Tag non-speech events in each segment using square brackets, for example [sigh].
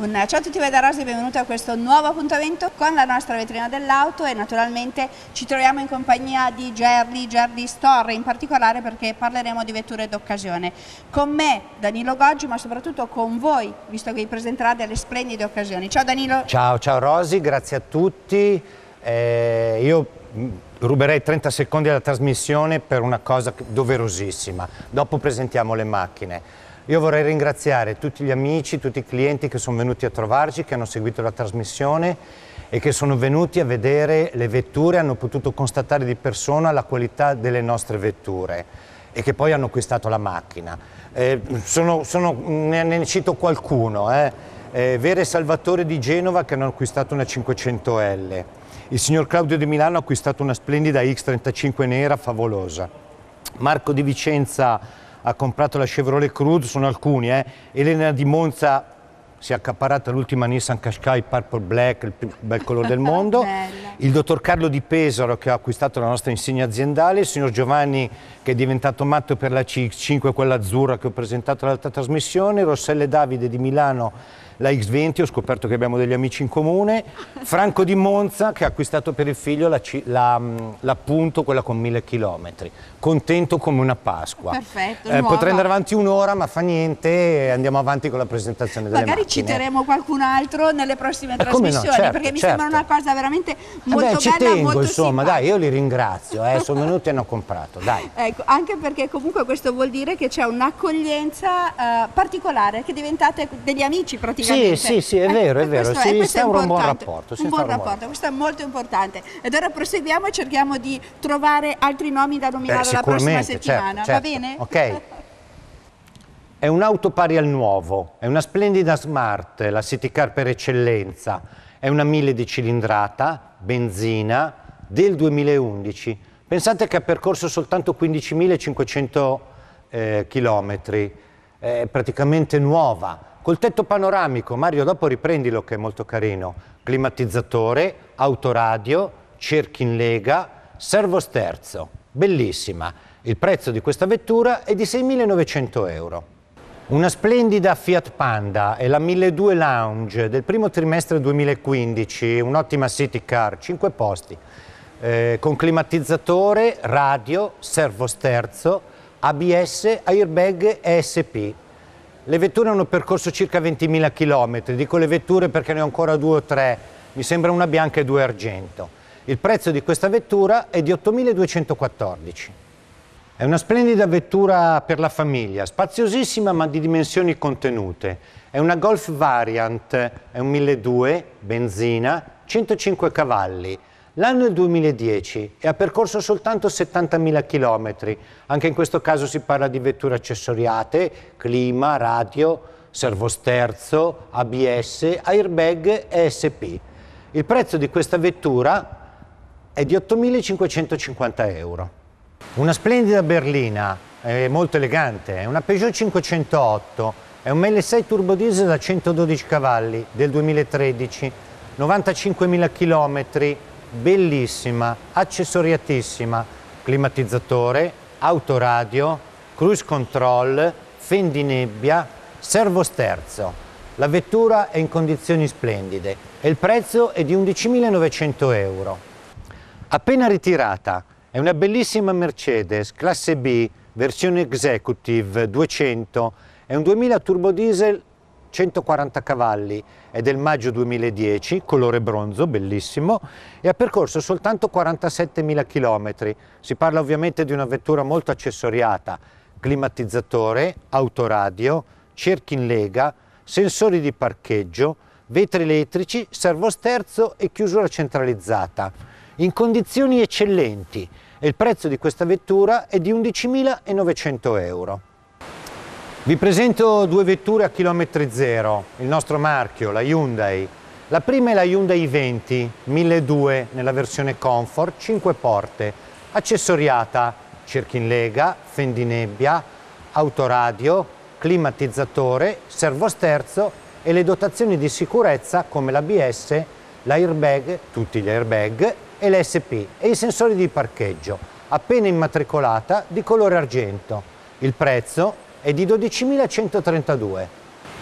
Un ciao a tutti voi da Rosi benvenuti a questo nuovo appuntamento con la nostra vetrina dell'auto e naturalmente ci troviamo in compagnia di Gerli, Gerli Store in particolare perché parleremo di vetture d'occasione. Con me Danilo Goggi ma soprattutto con voi visto che vi presenterà delle splendide occasioni. Ciao Danilo. Ciao, ciao Rosi, grazie a tutti. Eh, io ruberei 30 secondi alla trasmissione per una cosa doverosissima. Dopo presentiamo le macchine. Io vorrei ringraziare tutti gli amici, tutti i clienti che sono venuti a trovarci, che hanno seguito la trasmissione e che sono venuti a vedere le vetture, hanno potuto constatare di persona la qualità delle nostre vetture e che poi hanno acquistato la macchina. Eh, sono, sono, ne, ne, cito qualcuno, eh. eh Vere Salvatore di Genova che hanno acquistato una 500L, il signor Claudio di Milano ha acquistato una splendida X35 nera favolosa, Marco di Vicenza ha comprato la Chevrolet Cruze, sono alcuni, eh? Elena di Monza si è accaparata l'ultima Nissan Qashqai Purple Black, il più bel colore del [laughs] mondo, il dottor Carlo Di Pesaro che ha acquistato la nostra insegna aziendale, il signor Giovanni che è diventato matto per la C5, quella azzurra che ho presentato all'altra trasmissione, Rosselle Davide di Milano la X20, ho scoperto che abbiamo degli amici in comune, Franco di Monza che ha acquistato per il figlio mm, l'appunto, la, la quella con mille chilometri, contento come una Pasqua. Perfetto, eh, potrei andare avanti un'ora ma fa niente, andiamo avanti con la presentazione delle Magari macchine. citeremo qualcun altro nelle prossime eh, trasmissioni no? certo, perché mi sembra certo. una cosa veramente molto eh beh, ci bella, tengo, insomma, dai, io li ringrazio, eh, sono venuti e hanno comprato, dai. [laughs] Ecco, anche perché comunque questo vuol dire che c'è un'accoglienza eh, particolare, che diventate degli amici praticamente. Sì, sì, sì, è eh, vero, è eh, vero, questo, si instaura un buon rapporto. Un buon rapporto, questo è molto importante. Ed ora proseguiamo e cerchiamo di trovare altri nomi da eh, nominare eh, la prossima certo, settimana, certo, va certo. bene? Ok. È un'auto pari al nuovo, è una splendida Smart, la City Car per eccellenza, è una 1000 di cilindrata, benzina, del 2011. Pensate che ha percorso soltanto 15.500 eh, chilometri, è praticamente nuova, Col tetto panoramico, Mario dopo riprendilo che è molto carino, climatizzatore, autoradio, cerchi in lega, servosterzo, bellissima. Il prezzo di questa vettura è di 6.900 euro. Una splendida Fiat Panda è la 1200 Lounge del primo trimestre 2015, un'ottima city car, 5 posti, eh, con climatizzatore, radio, servosterzo, ABS, airbag ESP. Le vetture hanno percorso circa 20.000 km, dico le vetture perché ne ho ancora due o tre, mi sembra una bianca e due argento. Il prezzo di questa vettura è di 8.214. È una splendida vettura per la famiglia, spaziosissima ma di dimensioni contenute. È una Golf Variant, è un 1200, benzina, 105 cavalli, L'anno è il 2010 e ha percorso soltanto 70.000 km. Anche in questo caso si parla di vetture accessoriate, clima, radio, servosterzo, ABS, airbag e SP. Il prezzo di questa vettura è di 8.550 euro. Una splendida berlina, è molto elegante, è una Peugeot 508, è un 1.6 turbodiesel da 112 cavalli del 2013, 95.000 km, bellissima, accessoriatissima, climatizzatore, autoradio, cruise control, fendinebbia, servosterzo. La vettura è in condizioni splendide e il prezzo è di 11.900 euro. Appena ritirata è una bellissima Mercedes classe B versione executive 200 è un 2000 turbodiesel 140 cavalli, è del maggio 2010, colore bronzo, bellissimo, e ha percorso soltanto 47.000 km. Si parla ovviamente di una vettura molto accessoriata, climatizzatore, autoradio, cerchi in lega, sensori di parcheggio, vetri elettrici, servosterzo e chiusura centralizzata. In condizioni eccellenti e il prezzo di questa vettura è di 11.900 euro. Vi presento due vetture a chilometri zero, il nostro marchio, la Hyundai. La prima è la Hyundai 20 1200 nella versione Comfort, 5 porte, accessoriata, cerchinlega, fendinebbia, autoradio, climatizzatore, servosterzo e le dotazioni di sicurezza come l'ABS, l'airbag, tutti gli airbag e l'SP e i sensori di parcheggio, appena immatricolata di colore argento. Il prezzo è di 12.132.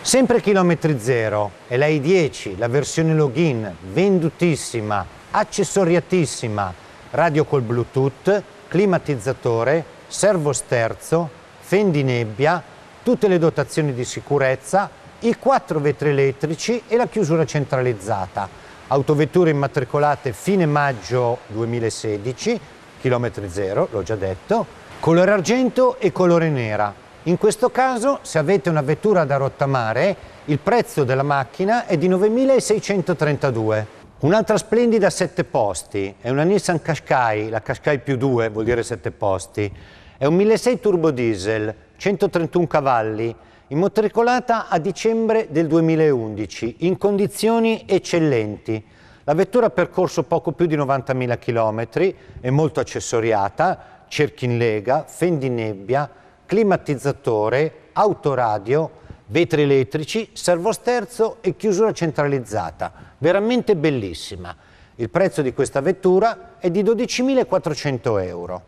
Sempre chilometri zero e la i10, la versione login, vendutissima, accessoriatissima, radio col Bluetooth, climatizzatore, servo sterzo, fendi nebbia, tutte le dotazioni di sicurezza, i quattro vetri elettrici e la chiusura centralizzata. Autovetture immatricolate fine maggio 2016, chilometri zero, l'ho già detto, colore argento e colore nera. In questo caso, se avete una vettura da rottamare, il prezzo della macchina è di 9.632. Un'altra splendida 7 posti è una Nissan Qashqai, la Qashqai più 2 vuol dire 7 posti. È un 1.6 turbo diesel, 131 cavalli, immatricolata a dicembre del 2011, in condizioni eccellenti. La vettura ha percorso poco più di 90.000 km, è molto accessoriata, cerchi in lega, fendi in nebbia, climatizzatore, autoradio, vetri elettrici, servosterzo e chiusura centralizzata. Veramente bellissima. Il prezzo di questa vettura è di 12.400 euro.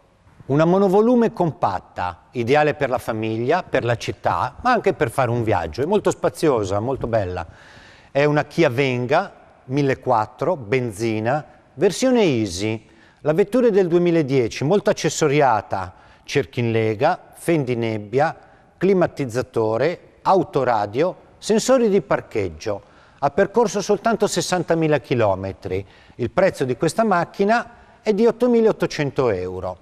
Una monovolume compatta, ideale per la famiglia, per la città, ma anche per fare un viaggio. È molto spaziosa, molto bella. È una Kia Venga 1004, benzina, versione Easy. La vettura è del 2010, molto accessoriata, cerchi in lega, fendinebbia, climatizzatore, autoradio, sensori di parcheggio. Ha percorso soltanto 60.000 km. Il prezzo di questa macchina è di 8.800 euro.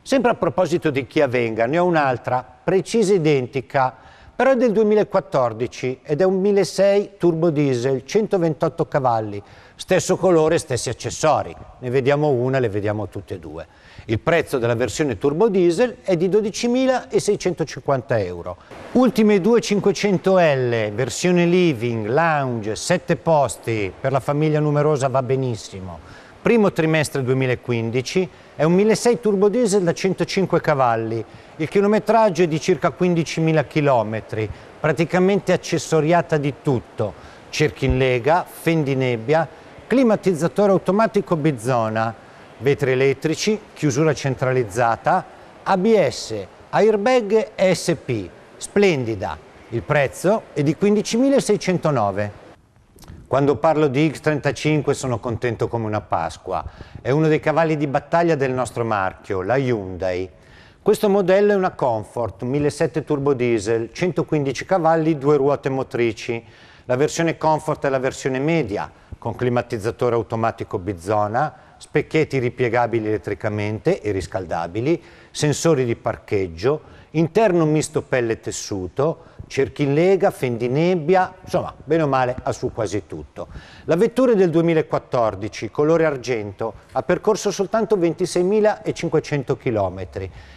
Sempre a proposito di Chiavenga, ne ho un'altra, precisa identica, però è del 2014 ed è un 1006 turbo diesel, 128 cavalli, stesso colore, stessi accessori. Ne vediamo una, le vediamo tutte e due. Il prezzo della versione turbo diesel è di 12.650 euro. Ultime due 500L, versione living, lounge, 7 posti, per la famiglia numerosa va benissimo. Primo trimestre 2015 è un 1.6 turbo diesel da 105 cavalli, il chilometraggio è di circa 15.000 km, praticamente accessoriata di tutto, cerchi in lega, fendi nebbia, climatizzatore automatico bizona, vetri elettrici, chiusura centralizzata, ABS, airbag ESP, splendida. Il prezzo è di 15.609 quando parlo di X35 sono contento come una Pasqua. È uno dei cavalli di battaglia del nostro marchio, la Hyundai. Questo modello è una Comfort 1.7 turbo diesel, 115 cavalli, due ruote motrici. La versione Comfort è la versione media, con climatizzatore automatico bizona, specchietti ripiegabili elettricamente e riscaldabili, sensori di parcheggio, interno misto pelle e tessuto, cerchi in lega, fendinebbia, insomma, bene o male ha su quasi tutto. La vettura del 2014, colore argento, ha percorso soltanto 26.500 km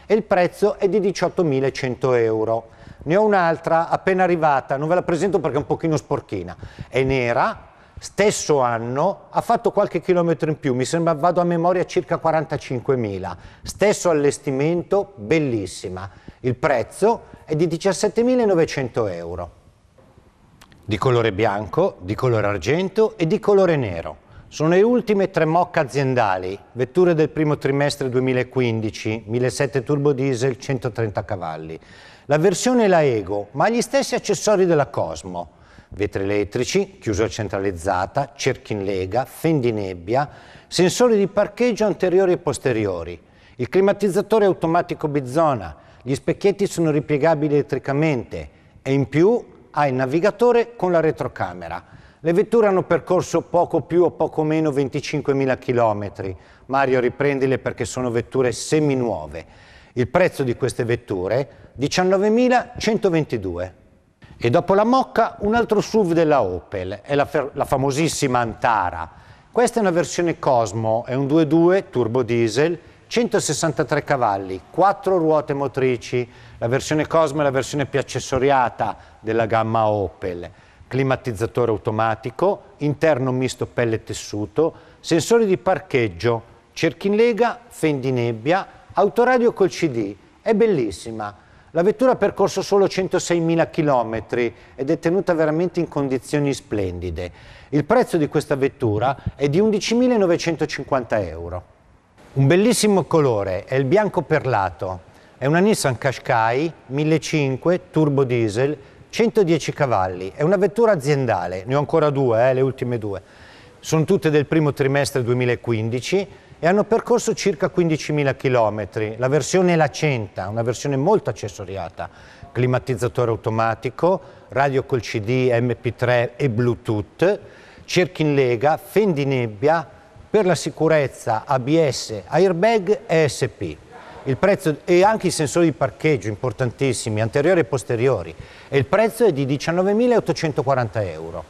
e il prezzo è di 18.100 euro. Ne ho un'altra appena arrivata, non ve la presento perché è un pochino sporchina. È nera, stesso anno, ha fatto qualche chilometro in più, mi sembra vado a memoria circa 45.000. Stesso allestimento, bellissima. Il prezzo è di 17.900 euro. Di colore bianco, di colore argento e di colore nero. Sono le ultime tre Mocca aziendali, vetture del primo trimestre 2015, 1.700 turbo diesel, 130 cavalli. La versione è la Ego, ma ha gli stessi accessori della Cosmo. Vetri elettrici, chiusura centralizzata, cerchi in lega, fendi nebbia, sensori di parcheggio anteriori e posteriori, il climatizzatore automatico Bizona, gli specchietti sono ripiegabili elettricamente e in più ha il navigatore con la retrocamera. Le vetture hanno percorso poco più o poco meno 25.000 km. Mario riprendile perché sono vetture seminuove. Il prezzo di queste vetture 19.122. E dopo la Mocca un altro SUV della Opel, è la, la famosissima Antara. Questa è una versione Cosmo, è un 2.2 turbo diesel 163 cavalli, 4 ruote motrici, la versione Cosmo è la versione più accessoriata della gamma Opel, climatizzatore automatico, interno misto pelle e tessuto, sensori di parcheggio, cerchi in lega, fendi nebbia, autoradio col CD, è bellissima. La vettura ha percorso solo 106.000 km ed è tenuta veramente in condizioni splendide. Il prezzo di questa vettura è di 11.950 euro. Un bellissimo colore, è il bianco perlato. È una Nissan Qashqai 1500 turbo diesel, 110 cavalli. È una vettura aziendale, ne ho ancora due, eh, le ultime due. Sono tutte del primo trimestre 2015 e hanno percorso circa 15.000 km. La versione è la 100, una versione molto accessoriata. Climatizzatore automatico, radio col CD, MP3 e Bluetooth, cerchi in lega, fendi nebbia, per la sicurezza ABS, airbag e SP. Prezzo, e anche i sensori di parcheggio importantissimi, anteriori e posteriori. E il prezzo è di 19.840 euro.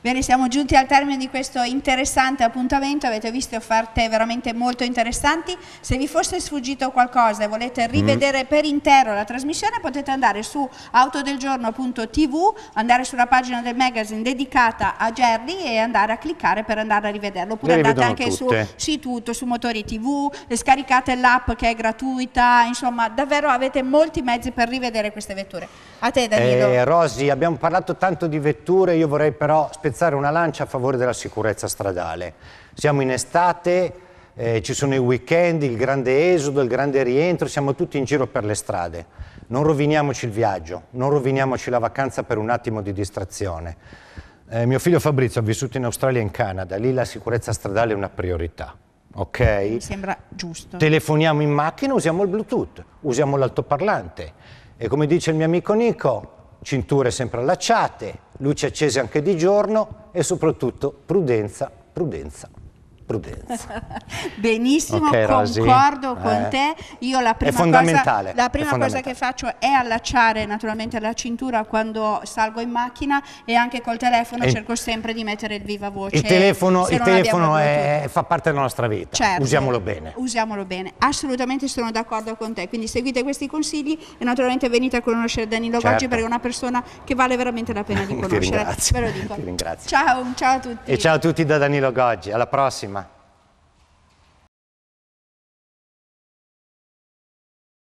Bene, siamo giunti al termine di questo interessante appuntamento, avete visto offerte veramente molto interessanti, se vi fosse sfuggito qualcosa e volete mm. rivedere mm. per intero la trasmissione potete andare su autodelgiorno.tv, andare sulla pagina del magazine dedicata a Gerry e andare a cliccare per andare a rivederlo, oppure andate anche tutte. su sì, tutto, su Motori TV, scaricate l'app che è gratuita, insomma davvero avete molti mezzi per rivedere queste vetture. A te Danilo. Eh, Rosy, abbiamo parlato tanto di vetture, io vorrei però specificare spezzare una lancia a favore della sicurezza stradale. Siamo in estate, eh, ci sono i weekend, il grande esodo, il grande rientro, siamo tutti in giro per le strade. Non roviniamoci il viaggio, non roviniamoci la vacanza per un attimo di distrazione. Eh, mio figlio Fabrizio ha vissuto in Australia e in Canada, lì la sicurezza stradale è una priorità. Ok? Mi sembra giusto. Telefoniamo in macchina, usiamo il Bluetooth, usiamo l'altoparlante. E come dice il mio amico Nico, cinture sempre allacciate, luci accese anche di giorno e soprattutto prudenza, prudenza prudenza. [laughs] Benissimo, okay, concordo Rosi. con eh. te. Io la prima, cosa, la prima cosa, che faccio è allacciare naturalmente la cintura quando salgo in macchina e anche col telefono e cerco sempre di mettere il viva voce. Il telefono, il telefono è, fa parte della nostra vita, certo, usiamolo bene. Usiamolo bene, assolutamente sono d'accordo con te, quindi seguite questi consigli e naturalmente venite a conoscere Danilo certo. Gaggi perché è una persona che vale veramente la pena di [laughs] conoscere. Ti ringrazio. Ciao, ciao a tutti. E ciao a tutti da Danilo Goggi, alla prossima.